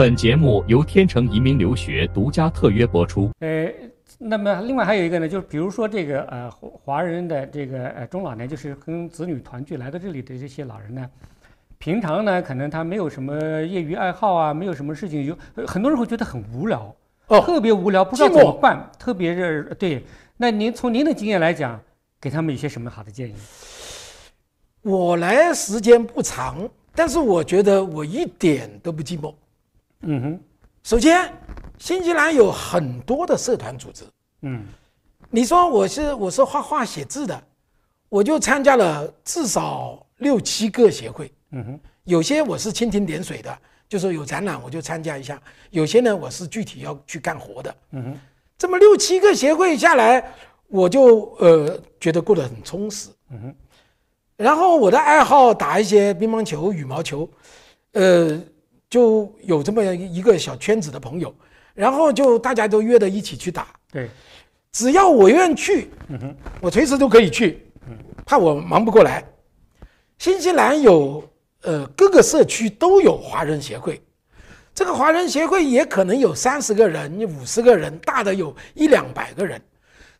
本节目由天成移民留学独家特约播出。呃，那么另外还有一个呢，就是比如说这个呃华华人的这个呃中老年，就是跟子女团聚来到这里的这些老人呢，平常呢可能他没有什么业余爱好啊，没有什么事情，有很多人会觉得很无聊，特别无聊，不知道怎么办。特别是对，那您从您的经验来讲，给他们一些什么好的建议？我来时间不长，但是我觉得我一点都不寂寞。嗯哼，首先，新西兰有很多的社团组织。嗯，你说我是我是画画写字的，我就参加了至少六七个协会。嗯哼，有些我是蜻蜓点水的，就是有展览我就参加一下；有些呢，我是具体要去干活的。嗯哼，这么六七个协会下来，我就呃觉得过得很充实。嗯哼，然后我的爱好打一些乒乓球、羽毛球，呃。就有这么一个小圈子的朋友，然后就大家都约着一起去打。对，只要我愿去，嗯哼，我随时都可以去。嗯，怕我忙不过来。新西兰有呃各个社区都有华人协会，这个华人协会也可能有三十个人、五十个人，大的有一两百个人。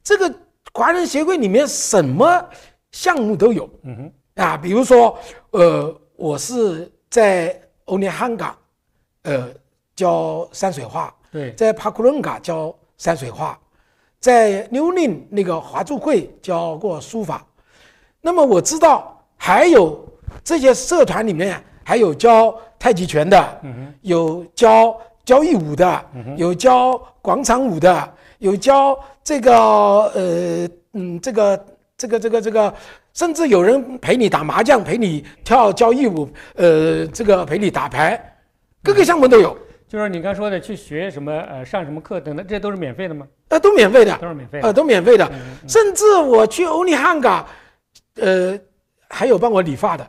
这个华人协会里面什么项目都有，嗯哼啊，比如说呃我是在。欧尼汉嘎，呃，教山水画；在帕库伦嘎教山水画，在妞林那个华住会教过书法。那么我知道，还有这些社团里面还有教太极拳的，有教交谊舞的，有教广场舞的，有教这个呃嗯这个这个这个这个。甚至有人陪你打麻将，陪你跳交谊舞，呃，这个陪你打牌，各个项目都有。就是你刚说的去学什么，呃，上什么课等等，这都是免费的吗？呃，都免费的，都是免费。的，呃，都免费的。甚至我去欧尼汉嘎，呃，还有帮我理发的，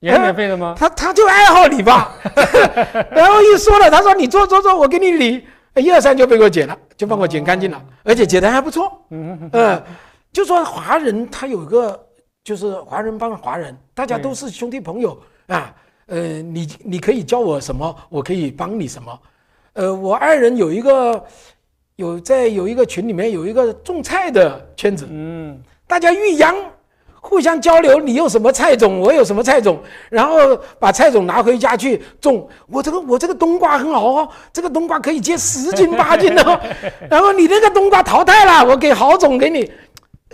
也是免费的吗？他他就爱好理发，然后一说了，他说你坐坐坐，我给你理，一二三就被我剪了，就帮我剪干净了，而且剪的还不错。嗯嗯呃，就说华人他有个。就是华人帮华人，大家都是兄弟朋友啊。呃，你你可以教我什么，我可以帮你什么。呃，我爱人有一个，有在有一个群里面有一个种菜的圈子，嗯，大家育秧，互相交流。你有什么菜种，我有什么菜种，然后把菜种拿回家去种。我这个我这个冬瓜很好哦，这个冬瓜可以结十斤八斤的。然后你那个冬瓜淘汰了，我给好种给你，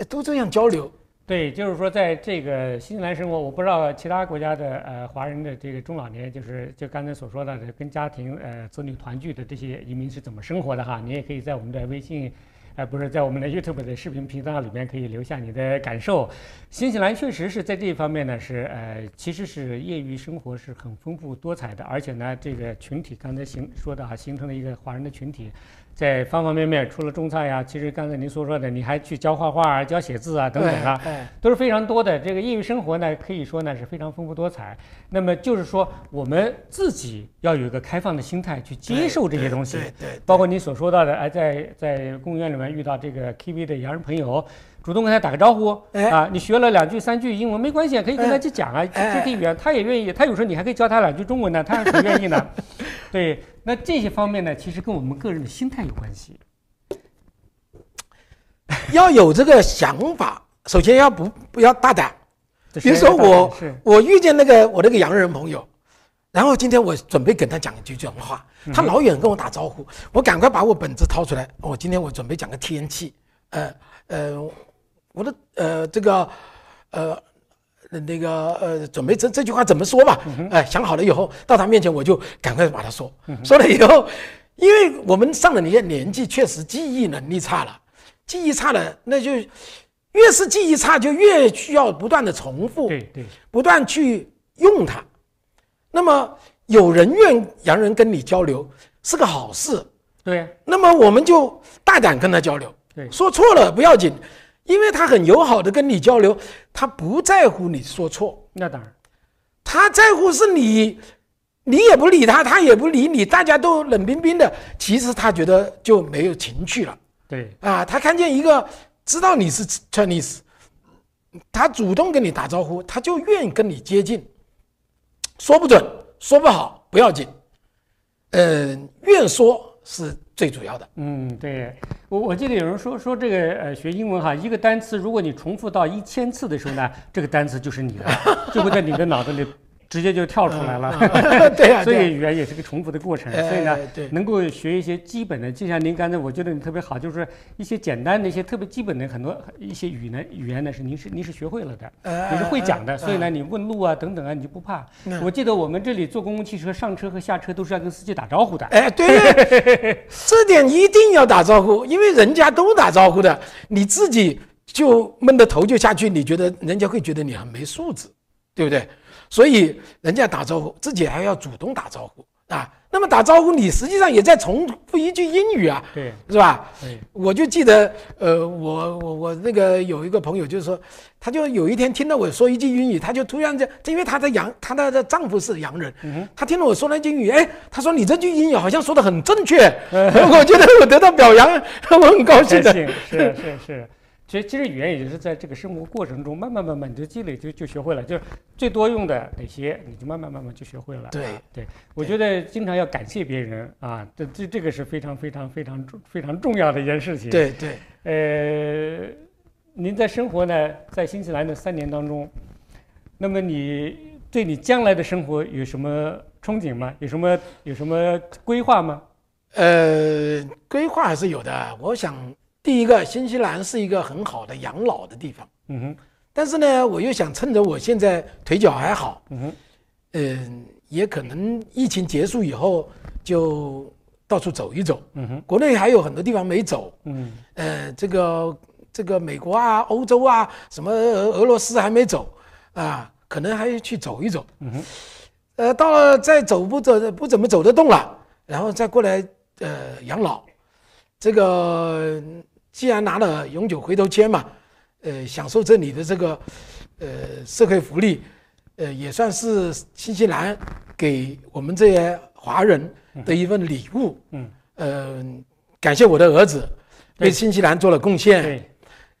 都这样交流。对，就是说，在这个新西兰生活，我不知道其他国家的呃华人的这个中老年，就是就刚才所说的跟家庭呃子女团聚的这些移民是怎么生活的哈。你也可以在我们的微信，呃，不是在我们的 YouTube 的视频频道里面可以留下你的感受。新西兰确实是在这一方面呢，是呃，其实是业余生活是很丰富多彩的，而且呢，这个群体刚才形说的哈，形成了一个华人的群体。在方方面面，除了种菜呀，其实刚才您所说的，你还去教画画啊、教写字啊等等啊，都是非常多的。这个业余生活呢，可以说呢是非常丰富多彩。那么就是说，我们自己要有一个开放的心态去接受这些东西。对，包括您所说到的，哎，在在公园里面遇到这个 KTV 的洋人朋友，主动跟他打个招呼啊，你学了两句三句英文没关系，可以跟他去讲啊，这语言他也愿意。他有时候你还可以教他两句中文呢，他很愿意呢。对。那这些方面呢，其实跟我们个人的心态有关系。要有这个想法，首先要不不要大胆。比如说我我遇见那个我那个洋人朋友，然后今天我准备跟他讲一句什么话，他老远跟我打招呼，我赶快把我本子掏出来，我今天我准备讲个天气，呃呃，我的呃这个呃。那那个呃，准备这这句话怎么说吧？哎，想好了以后到他面前，我就赶快把他说说了以后，因为我们上了年年纪，确实记忆能力差了，记忆差了，那就越是记忆差，就越需要不断的重复，对对，不断去用它。那么有人愿洋人跟你交流，是个好事，对。那么我们就大胆跟他交流，对，说错了不要紧。因为他很友好的跟你交流，他不在乎你说错。那当然，他在乎是你，你也不理他，他也不理你，大家都冷冰冰的。其实他觉得就没有情趣了。对啊，他看见一个知道你是 Chinese，他主动跟你打招呼，他就愿意跟你接近。说不准，说不好不要紧，呃，愿说是最主要的。嗯，对。我我记得有人说说这个呃学英文哈，一个单词如果你重复到一千次的时候呢，这个单词就是你的，就会在你的脑子里。直接就跳出来了，对呀。所以语言也是个重复的过程，所以呢，能够学一些基本的，就像您刚才，我觉得你特别好，就是一些简单的一些特别基本的很多一些语言，语言呢是您是您是学会了的，你是会讲的，所以呢，你问路啊等等啊，你就不怕。我记得我们这里坐公共汽车上车和下车都是要跟司机打招呼的。哎，对，这点一定要打招呼，因为人家都打招呼的，你自己就闷着头就下去，你觉得人家会觉得你很没素质，对不对？所以人家打招呼，自己还要主动打招呼啊。那么打招呼，你实际上也在重复一句英语啊，对，是吧？我就记得，呃，我我我那个有一个朋友，就是说，他就有一天听到我说一句英语，他就突然就，因为他的洋，他的丈夫是洋人，他听了我说那句英语，哎，他说你这句英语好像说的很正确，我觉得我得到表扬，我很高兴的，是是是。其实，其实语言也就是在这个生活过程中，慢慢慢慢你就积累，就就学会了。就是最多用的哪些，你就慢慢慢慢就学会了。对对，我觉得经常要感谢别人啊，这这这个是非常非常非常重非常重要的一件事情。对对，呃，您在生活呢，在新西兰的三年当中，那么你对你将来的生活有什么憧憬吗？有什么有什么规划吗？呃，规划还是有的，我想。第一个，新西兰是一个很好的养老的地方。嗯哼，但是呢，我又想趁着我现在腿脚还好。嗯哼，嗯，也可能疫情结束以后就到处走一走。嗯哼，国内还有很多地方没走。嗯，呃，这个这个美国啊、欧洲啊、什么俄罗斯还没走，啊，可能还要去走一走。嗯哼，呃，到了再走不走不怎么走得动了，然后再过来呃养老，这个。既然拿了永久回头签嘛，呃，享受这里的这个，呃，社会福利，呃，也算是新西兰给我们这些华人的一份礼物。嗯，呃，感谢我的儿子，为新西兰做了贡献。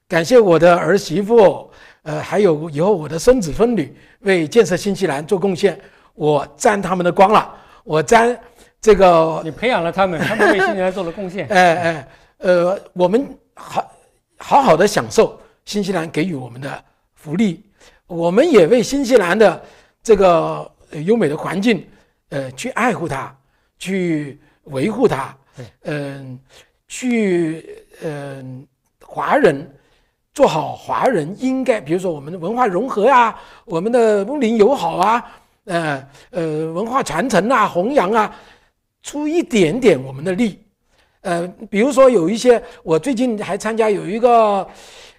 感谢我的儿媳妇，呃，还有以后我的孙子孙女为建设新西兰做贡献，我沾他们的光了，我沾这个。你培养了他们，他们为新西兰做了贡献。哎哎，呃，我们。好，好好的享受新西兰给予我们的福利，我们也为新西兰的这个优美的环境，呃，去爱护它，去维护它。嗯，去嗯，华人做好华人应该，比如说我们的文化融合啊，我们的睦邻友好啊，呃呃，文化传承啊，弘扬啊，出一点点我们的力。呃，比如说有一些，我最近还参加有一个，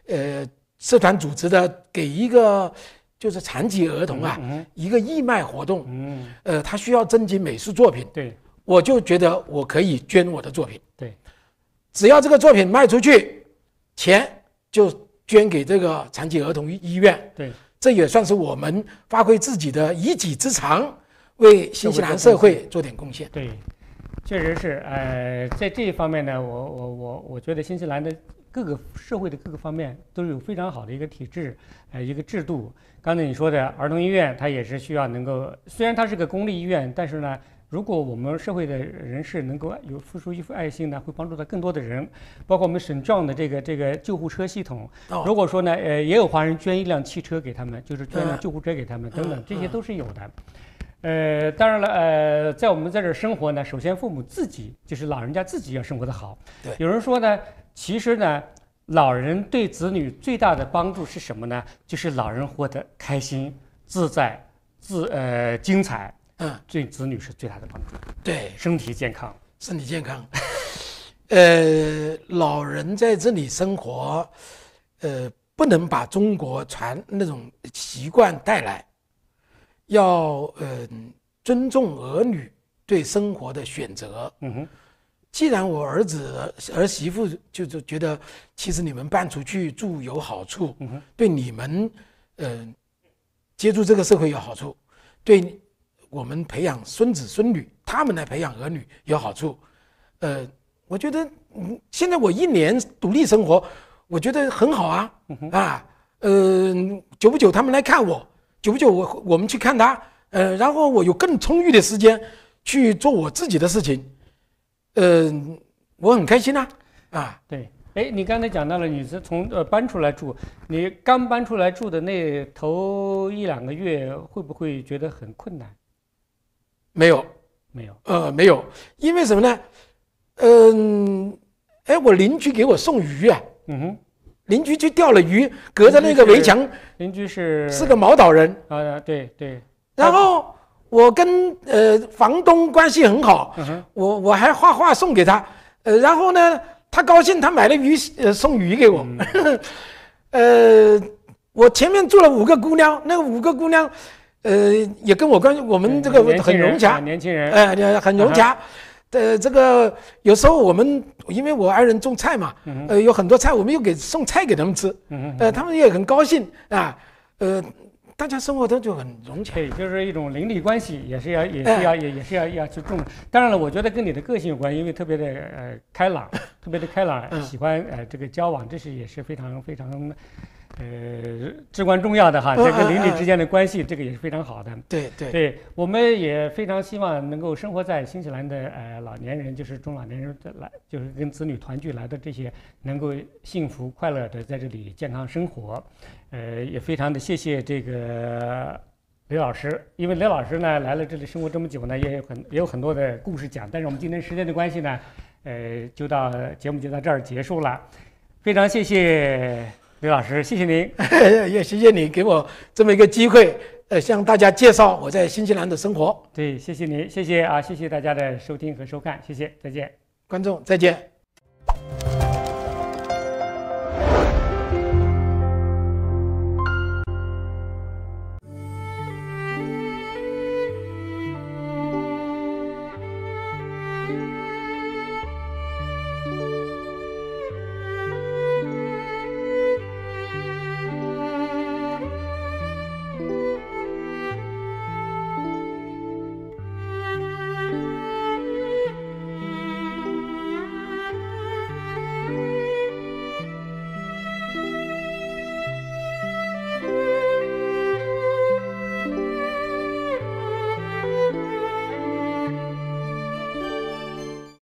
呃，社团组织的给一个就是残疾儿童啊，一个义卖活动，嗯，呃，他需要征集美术作品，对，我就觉得我可以捐我的作品，对，只要这个作品卖出去，钱就捐给这个残疾儿童医医院，对，这也算是我们发挥自己的一己之长，为新西兰社会做点贡献，对。确实是，呃，在这一方面呢，我我我我觉得新西兰的各个社会的各个方面都有非常好的一个体制，呃，一个制度。刚才你说的儿童医院，它也是需要能够，虽然它是个公立医院，但是呢，如果我们社会的人士能够有付出一份爱心呢，会帮助到更多的人。包括我们省状的这个这个救护车系统，如果说呢，呃，也有华人捐一辆汽车给他们，就是捐辆救护车给他们，等等，这些都是有的。呃，当然了，呃，在我们在这生活呢，首先父母自己就是老人家自己要生活的好。对，有人说呢，其实呢，老人对子女最大的帮助是什么呢？就是老人活得开心、自在、自呃精彩。嗯，对子女是最大的帮助。对，身体健康。身体健康。呃，老人在这里生活，呃，不能把中国传那种习惯带来。要呃尊重儿女对生活的选择。嗯哼，既然我儿子儿媳妇就是觉得，其实你们搬出去住有好处，对你们嗯接触这个社会有好处，对我们培养孙子孙女，他们来培养儿女有好处。呃，我觉得现在我一年独立生活，我觉得很好啊。嗯哼，啊，呃，久不久他们来看我。久不久，我我们去看他，呃，然后我有更充裕的时间去做我自己的事情，嗯，我很开心呐、啊，对，哎，你刚才讲到了你是从呃搬出来住，你刚搬出来住的那头一两个月会不会觉得很困难？没有，没有，呃，没有，因为什么呢？嗯，哎，我邻居给我送鱼啊，嗯哼。邻居去钓了鱼，隔着那个围墙，邻居是是个毛岛人，啊对对。然后我跟呃房东关系很好，我我还画画送给他，呃然后呢他高兴，他买了鱼呃，送鱼给我。呃我前面住了五个姑娘，那五个姑娘，呃也跟我关系，我们这个很融洽，年轻人，呃很融洽。呃，这个有时候我们因为我爱人种菜嘛，呃，有很多菜，我们又给送菜给他们吃，呃，他们也很高兴啊，呃，大家生活中就很融洽，也就是一种邻里关系，也是要也是要也也是要要去种。当然了，我觉得跟你的个性有关，因为特别的呃开朗，特别的开朗，喜欢呃这个交往，这是也是非常非常。呃，至关重要的哈，这个邻里之间的关系，这个也是非常好的。对对对，我们也非常希望能够生活在新西兰的呃老年人，就是中老年人来，就是跟子女团聚来的这些，能够幸福快乐的在这里健康生活。呃，也非常的谢谢这个雷老师，因为雷老师呢来了这里生活这么久呢，也有很也有很多的故事讲。但是我们今天时间的关系呢，呃，就到节目就到这儿结束了，非常谢谢。刘老师，谢谢您，也谢谢你给我这么一个机会，呃，向大家介绍我在新西兰的生活。对，谢谢您，谢谢啊，谢谢大家的收听和收看，谢谢，再见，观众再见。